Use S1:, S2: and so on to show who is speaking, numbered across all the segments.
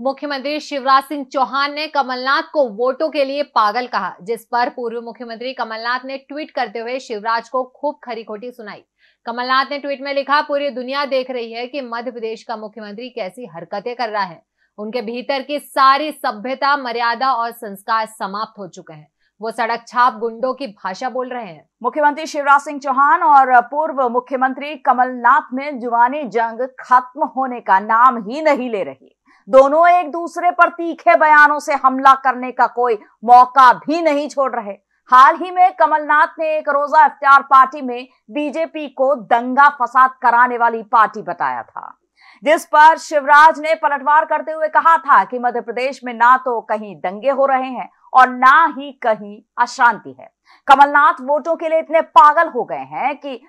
S1: मुख्यमंत्री शिवराज सिंह चौहान ने कमलनाथ को वोटों के लिए पागल कहा जिस पर पूर्व मुख्यमंत्री कमलनाथ ने ट्वीट करते हुए शिवराज को खूब खरी खोटी सुनाई कमलनाथ ने ट्वीट में लिखा पूरी दुनिया देख रही है कि मध्य प्रदेश का मुख्यमंत्री कैसी हरकतें कर रहा है उनके भीतर की सारी सभ्यता मर्यादा और संस्कार समाप्त हो चुके हैं वो सड़क छाप गुंडों की भाषा बोल रहे हैं मुख्यमंत्री शिवराज सिंह चौहान और पूर्व मुख्यमंत्री
S2: कमलनाथ में जुबानी जंग खत्म होने का नाम ही नहीं ले रही दोनों एक दूसरे पर तीखे बयानों से हमला करने का कोई मौका भी नहीं छोड़ रहे हाल ही में कमलनाथ ने एक रोजा इफ्तार पार्टी में बीजेपी को दंगा फसाद कराने वाली पार्टी बताया था जिस पर शिवराज ने पलटवार करते हुए कहा था कि मध्य प्रदेश में ना तो कहीं दंगे हो रहे हैं और ना ही कहीं अशांति है कमलनाथ वोटों के लिए इतने पागल हो गए हैं कि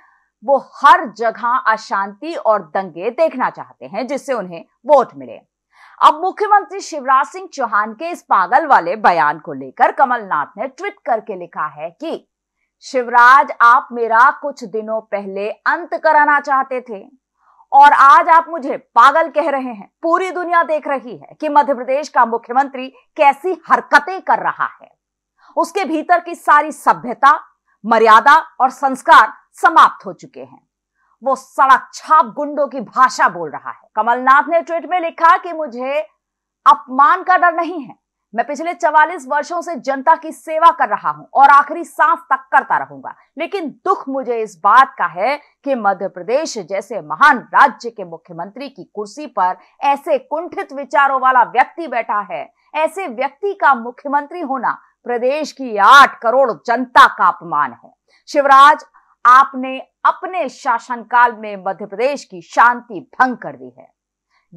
S2: वो हर जगह अशांति और दंगे देखना चाहते हैं जिससे उन्हें वोट मिले अब मुख्यमंत्री शिवराज सिंह चौहान के इस पागल वाले बयान को लेकर कमलनाथ ने ट्वीट करके लिखा है कि शिवराज आप मेरा कुछ दिनों पहले अंत कराना चाहते थे और आज आप मुझे पागल कह रहे हैं पूरी दुनिया देख रही है कि मध्य प्रदेश का मुख्यमंत्री कैसी हरकतें कर रहा है उसके भीतर की सारी सभ्यता मर्यादा और संस्कार समाप्त हो चुके हैं वो सड़क छाप गुंडों की भाषा बोल रहा है कमलनाथ ने ट्वीट में लिखा कि मुझे अपमान का डर नहीं है मैं पिछले 44 वर्षों से जनता की सेवा कर रहा हूं और आखिरी सांस तक करता रहूंगा लेकिन दुख मुझे इस बात का है कि मध्य प्रदेश जैसे महान राज्य के मुख्यमंत्री की कुर्सी पर ऐसे कुंठित विचारों वाला व्यक्ति बैठा है ऐसे व्यक्ति का मुख्यमंत्री होना प्रदेश की आठ करोड़ जनता का अपमान है शिवराज आपने अपने शासनकाल में मध्य प्रदेश की शांति भंग कर दी है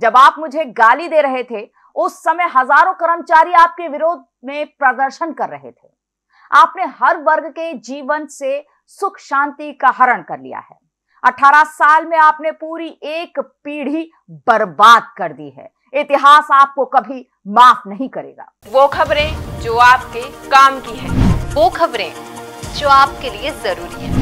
S2: जब आप मुझे गाली दे रहे थे उस समय हजारों कर्मचारी आपके विरोध में प्रदर्शन कर रहे थे आपने हर वर्ग के जीवन से सुख शांति का हरण कर लिया है 18 साल में आपने पूरी एक पीढ़ी बर्बाद कर दी है इतिहास आपको
S1: कभी माफ नहीं करेगा वो खबरें जो आपके काम की है वो खबरें जो आपके लिए जरूरी है